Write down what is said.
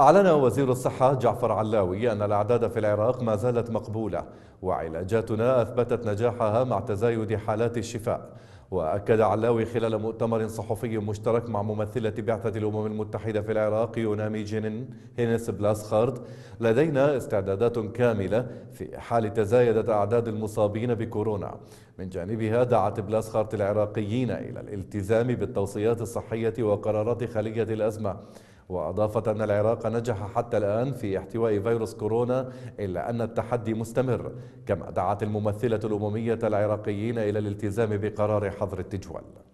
أعلن وزير الصحة جعفر علاوي أن الأعداد في العراق ما زالت مقبولة وعلاجاتنا أثبتت نجاحها مع تزايد حالات الشفاء وأكد علاوي خلال مؤتمر صحفي مشترك مع ممثلة بعثة الأمم المتحدة في العراق يونامي جينين هينس بلاسخارد لدينا استعدادات كاملة في حال تزايدت أعداد المصابين بكورونا من جانبها دعت بلاسخارد العراقيين إلى الالتزام بالتوصيات الصحية وقرارات خلية الأزمة وأضافت أن العراق نجح حتى الآن في احتواء فيروس كورونا إلا أن التحدي مستمر كما دعت الممثلة الأممية العراقيين إلى الالتزام بقرار حظر التجوال